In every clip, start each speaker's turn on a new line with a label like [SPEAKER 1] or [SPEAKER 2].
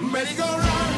[SPEAKER 1] merry go run.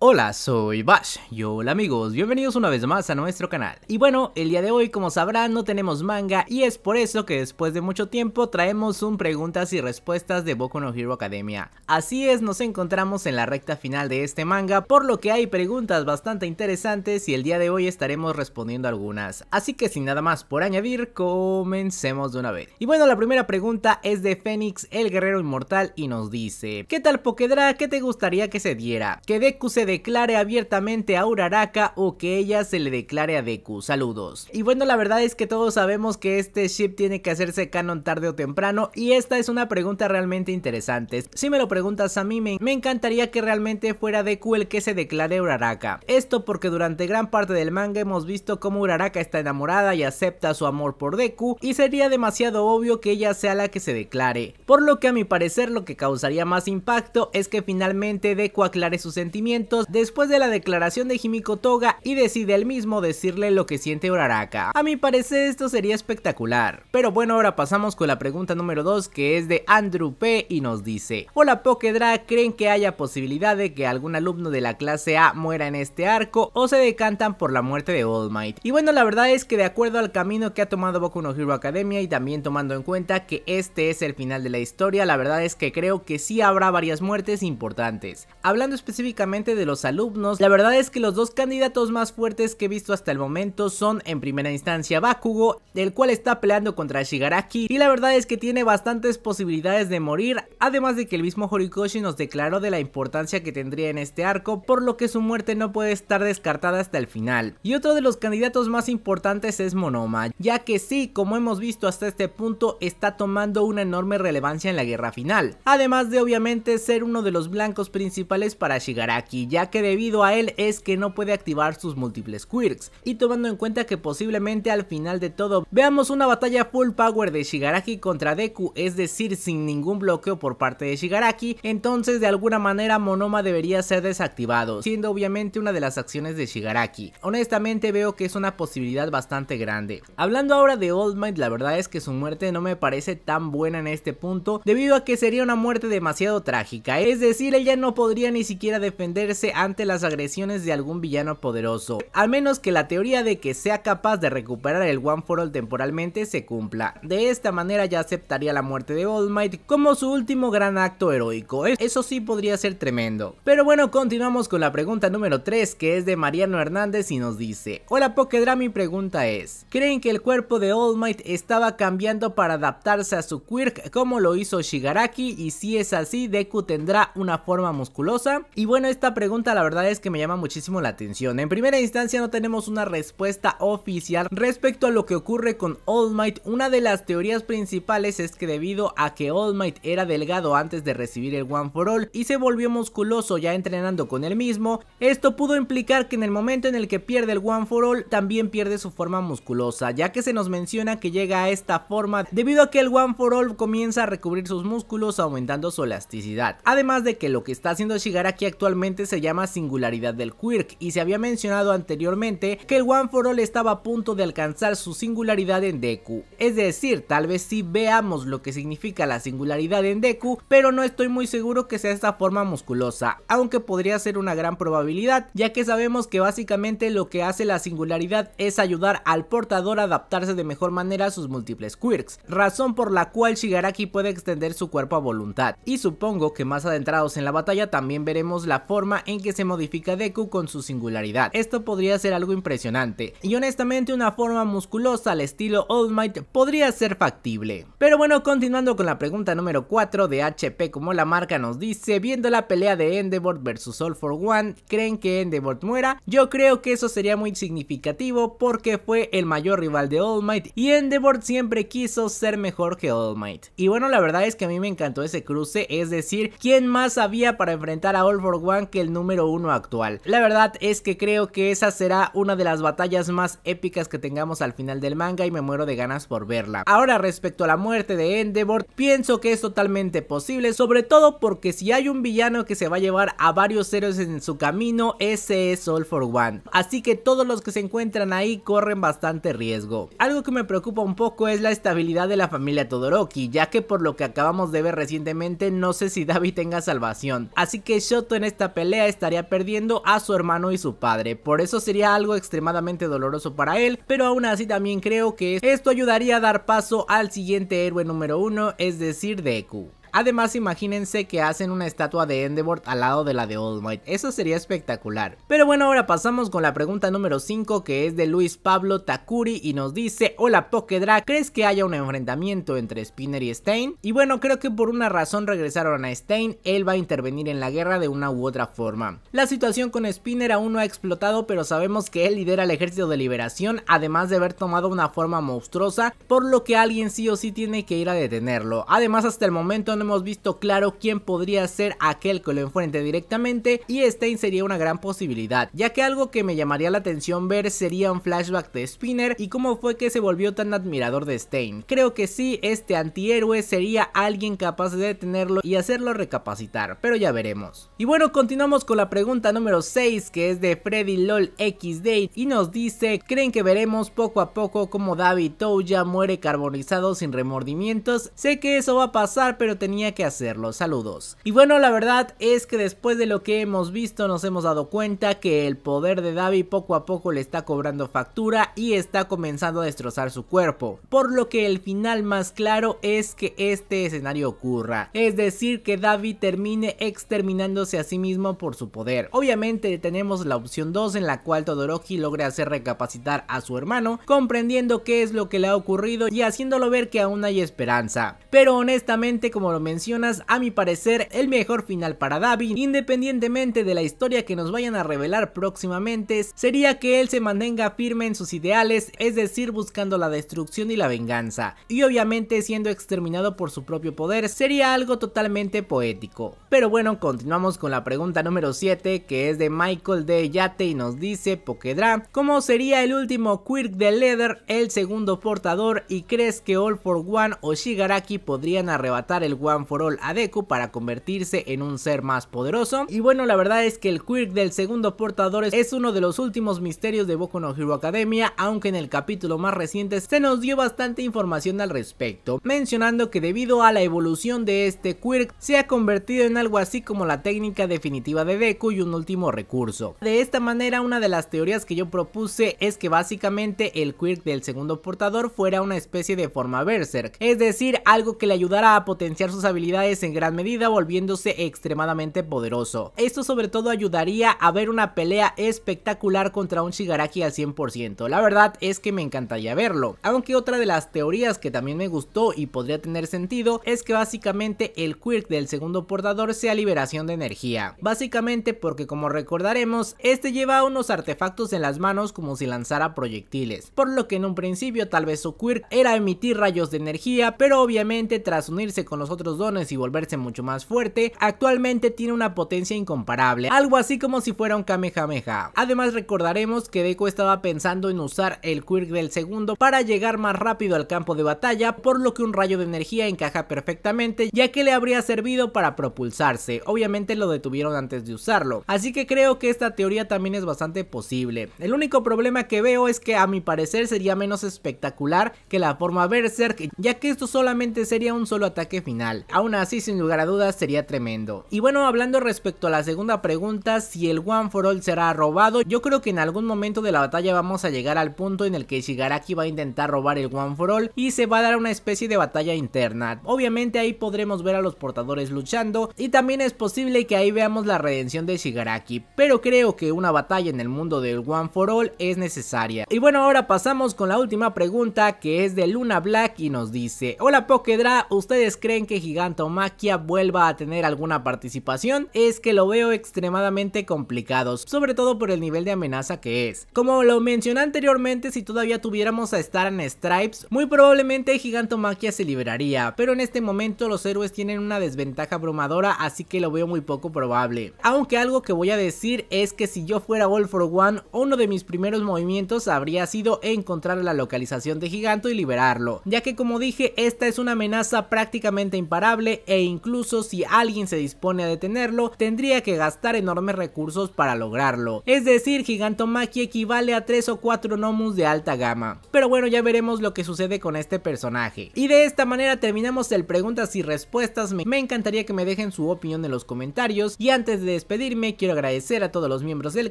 [SPEAKER 1] Hola, soy Bash y hola amigos, bienvenidos una vez más a nuestro canal. Y bueno, el día de hoy como sabrán no tenemos manga y es por eso que después de mucho tiempo traemos un preguntas y respuestas de Boku no Hero Academia. Así es, nos encontramos en la recta final de este manga, por lo que hay preguntas bastante interesantes y el día de hoy estaremos respondiendo algunas. Así que sin nada más por añadir, comencemos de una vez. Y bueno, la primera pregunta es de Fénix, el guerrero inmortal y nos dice ¿Qué tal Pokedra? ¿Qué te gustaría que se diera? Que Deku se declare abiertamente a Uraraka o que ella se le declare a Deku. Saludos. Y bueno, la verdad es que todos sabemos que este ship tiene que hacerse canon tarde o temprano y esta es una pregunta realmente interesante. Si me lo preguntas a mí, me, encantaría que realmente fuera Deku el que se declare Uraraka. Esto porque durante gran parte del manga hemos visto cómo Uraraka está enamorada y acepta su amor por Deku y sería demasiado obvio que ella sea la que se declare. Por lo que a mi parecer lo que causaría más impacto es que finalmente Deku aclare sus sentimientos después de la declaración de Himiko Toga y decide él mismo decirle lo que siente Uraraka. A mi parecer esto sería espectacular. Pero bueno, ahora pasamos con la pregunta número 2 que es de Andrew P y nos dice Hola Pokedra, ¿creen que haya posibilidad de que algún alumno de la clase A muera en este arco o se decantan por la muerte de All Might? Y bueno, la verdad es que de acuerdo al camino que ha tomado Boku no Hero Academia y también tomando en cuenta que este es el final de la historia, la verdad es que creo que sí habrá varias muertes importantes. Hablando específicamente de los alumnos. La verdad es que los dos candidatos más fuertes que he visto hasta el momento son en primera instancia Bakugo, el cual está peleando contra Shigaraki y la verdad es que tiene bastantes posibilidades de morir, además de que el mismo Horikoshi nos declaró de la importancia que tendría en este arco, por lo que su muerte no puede estar descartada hasta el final. Y otro de los candidatos más importantes es Monoma, ya que sí, como hemos visto hasta este punto, está tomando una enorme relevancia en la guerra final, además de obviamente ser uno de los blancos principales para Shigaraki, ya ya que debido a él es que no puede activar sus múltiples quirks. Y tomando en cuenta que posiblemente al final de todo veamos una batalla full power de Shigaraki contra Deku, es decir, sin ningún bloqueo por parte de Shigaraki, entonces de alguna manera Monoma debería ser desactivado, siendo obviamente una de las acciones de Shigaraki. Honestamente veo que es una posibilidad bastante grande. Hablando ahora de Old Might, la verdad es que su muerte no me parece tan buena en este punto, debido a que sería una muerte demasiado trágica, es decir, ella no podría ni siquiera defenderse ante las agresiones de algún villano poderoso, al menos que la teoría de que sea capaz de recuperar el One for All temporalmente se cumpla. De esta manera ya aceptaría la muerte de All Might como su último gran acto heroico, eso sí podría ser tremendo. Pero bueno, continuamos con la pregunta número 3 que es de Mariano Hernández y nos dice, hola Pokedra, mi pregunta es, ¿creen que el cuerpo de All Might estaba cambiando para adaptarse a su quirk como lo hizo Shigaraki y si es así Deku tendrá una forma musculosa? Y bueno, esta pregunta la verdad es que me llama muchísimo la atención. En primera instancia no tenemos una respuesta oficial respecto a lo que ocurre con All Might. Una de las teorías principales es que debido a que All Might era delgado antes de recibir el One for All y se volvió musculoso ya entrenando con él mismo, esto pudo implicar que en el momento en el que pierde el One for All también pierde su forma musculosa, ya que se nos menciona que llega a esta forma debido a que el One for All comienza a recubrir sus músculos aumentando su elasticidad. Además de que lo que está haciendo Shigaraki actualmente se llama llama singularidad del Quirk y se había mencionado anteriormente que el One for All estaba a punto de alcanzar su singularidad en Deku. Es decir, tal vez si veamos lo que significa la singularidad en Deku, pero no estoy muy seguro que sea esta forma musculosa, aunque podría ser una gran probabilidad, ya que sabemos que básicamente lo que hace la singularidad es ayudar al portador a adaptarse de mejor manera a sus múltiples quirks, razón por la cual Shigaraki puede extender su cuerpo a voluntad. Y supongo que más adentrados en la batalla también veremos la forma en que se modifica Deku con su singularidad. Esto podría ser algo impresionante y honestamente una forma musculosa al estilo All Might podría ser factible. Pero bueno, continuando con la pregunta número 4 de HP como la marca nos dice, viendo la pelea de Endeavor versus All for One, ¿creen que Endeavor muera? Yo creo que eso sería muy significativo porque fue el mayor rival de All Might y Endeavor siempre quiso ser mejor que All Might. Y bueno, la verdad es que a mí me encantó ese cruce, es decir, ¿quién más había para enfrentar a All for One que el número uno actual. La verdad es que creo que esa será una de las batallas más épicas que tengamos al final del manga y me muero de ganas por verla. Ahora respecto a la muerte de Endeavor, pienso que es totalmente posible, sobre todo porque si hay un villano que se va a llevar a varios héroes en su camino, ese es All for One. Así que todos los que se encuentran ahí corren bastante riesgo. Algo que me preocupa un poco es la estabilidad de la familia Todoroki, ya que por lo que acabamos de ver recientemente no sé si David tenga salvación. Así que Shoto en esta pelea estaría perdiendo a su hermano y su padre, por eso sería algo extremadamente doloroso para él, pero aún así también creo que esto ayudaría a dar paso al siguiente héroe número uno, es decir Deku. Además imagínense que hacen una estatua de Endeavor al lado de la de All Might, eso sería espectacular. Pero bueno, ahora pasamos con la pregunta número 5 que es de Luis Pablo Takuri y nos dice, hola Pokedra, ¿crees que haya un enfrentamiento entre Spinner y Stein? Y bueno, creo que por una razón regresaron a Stein, él va a intervenir en la guerra de una u otra forma. La situación con Spinner aún no ha explotado, pero sabemos que él lidera el ejército de liberación, además de haber tomado una forma monstruosa, por lo que alguien sí o sí tiene que ir a detenerlo. Además, hasta el momento no hemos visto claro quién podría ser aquel que lo enfrente directamente y Stein sería una gran posibilidad, ya que algo que me llamaría la atención ver sería un flashback de Spinner y cómo fue que se volvió tan admirador de Stein. Creo que sí, este antihéroe sería alguien capaz de detenerlo y hacerlo recapacitar, pero ya veremos. Y bueno, continuamos con la pregunta número 6 que es de Freddy LOL XD y nos dice, ¿creen que veremos poco a poco cómo David Touya muere carbonizado sin remordimientos? Sé que eso va a pasar, pero tenía que hacer los Saludos. Y bueno, la verdad es que después de lo que hemos visto nos hemos dado cuenta que el poder de Davi poco a poco le está cobrando factura y está comenzando a destrozar su cuerpo. Por lo que el final más claro es que este escenario ocurra. Es decir, que Davi termine exterminándose a sí mismo por su poder. Obviamente tenemos la opción 2 en la cual Todoroki logre hacer recapacitar a su hermano, comprendiendo qué es lo que le ha ocurrido y haciéndolo ver que aún hay esperanza. Pero honestamente como lo mencionas, a mi parecer el mejor final para Davi, independientemente de la historia que nos vayan a revelar próximamente, sería que él se mantenga firme en sus ideales, es decir, buscando la destrucción y la venganza, y obviamente siendo exterminado por su propio poder, sería algo totalmente poético. Pero bueno, continuamos con la pregunta número 7, que es de Michael de Yate y nos dice Pokedra, ¿cómo sería el último Quirk de Leather, el segundo portador, y crees que All for One o Shigaraki podrían arrebatar el One for All a Deku para convertirse en un ser más poderoso. Y bueno, la verdad es que el quirk del segundo portador es uno de los últimos misterios de Boku no Hero Academia, aunque en el capítulo más reciente se nos dio bastante información al respecto, mencionando que debido a la evolución de este quirk se ha convertido en algo así como la técnica definitiva de Deku y un último recurso. De esta manera, una de las teorías que yo propuse es que básicamente el quirk del segundo portador fuera una especie de forma berserk, es decir, algo que le ayudara a potenciar habilidades en gran medida volviéndose extremadamente poderoso. Esto sobre todo ayudaría a ver una pelea espectacular contra un Shigaraki al 100%, la verdad es que me encantaría verlo. Aunque otra de las teorías que también me gustó y podría tener sentido es que básicamente el quirk del segundo portador sea liberación de energía. Básicamente porque como recordaremos, este lleva unos artefactos en las manos como si lanzara proyectiles, por lo que en un principio tal vez su quirk era emitir rayos de energía, pero obviamente tras unirse con los otros dones y volverse mucho más fuerte, actualmente tiene una potencia incomparable, algo así como si fuera un Kamehameha. Además recordaremos que Deku estaba pensando en usar el Quirk del segundo para llegar más rápido al campo de batalla, por lo que un rayo de energía encaja perfectamente ya que le habría servido para propulsarse, obviamente lo detuvieron antes de usarlo, así que creo que esta teoría también es bastante posible. El único problema que veo es que a mi parecer sería menos espectacular que la forma Berserk, ya que esto solamente sería un solo ataque final. Aún así, sin lugar a dudas, sería tremendo. Y bueno, hablando respecto a la segunda pregunta, si el One for All será robado, yo creo que en algún momento de la batalla vamos a llegar al punto en el que Shigaraki va a intentar robar el One for All y se va a dar una especie de batalla interna. Obviamente ahí podremos ver a los portadores luchando y también es posible que ahí veamos la redención de Shigaraki, pero creo que una batalla en el mundo del One for All es necesaria. Y bueno, ahora pasamos con la última pregunta que es de Luna Black y nos dice, hola Pokedra, ¿ustedes creen que maquia vuelva a tener alguna participación es que lo veo extremadamente complicado, sobre todo por el nivel de amenaza que es. Como lo mencioné anteriormente, si todavía tuviéramos a estar en Stripes, muy probablemente Giganto Maquia se liberaría, pero en este momento los héroes tienen una desventaja abrumadora, así que lo veo muy poco probable. Aunque algo que voy a decir es que si yo fuera All for One, uno de mis primeros movimientos habría sido encontrar la localización de Giganto y liberarlo, ya que como dije, esta es una amenaza prácticamente imparable e incluso si alguien se dispone a detenerlo, tendría que gastar enormes recursos para lograrlo. Es decir, Gigantomaki equivale a 3 o 4 Nomus de alta gama. Pero bueno, ya veremos lo que sucede con este personaje. Y de esta manera terminamos el preguntas y respuestas. Me, encantaría que me dejen su opinión en los comentarios. Y antes de despedirme, quiero agradecer a todos los miembros del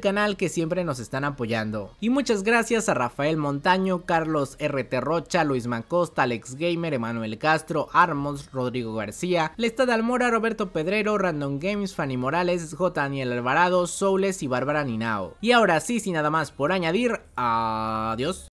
[SPEAKER 1] canal que siempre nos están apoyando. Y muchas gracias a Rafael Montaño, Carlos RT Rocha, Luis Mancosta, Alex Gamer, Emanuel Castro, Armos, Rodrigo García, Lestad Almora, Roberto Pedrero, Random Games, Fanny Morales, J. Daniel Alvarado, Soules y Bárbara Ninao. Y ahora sí, sin nada más por añadir, adiós.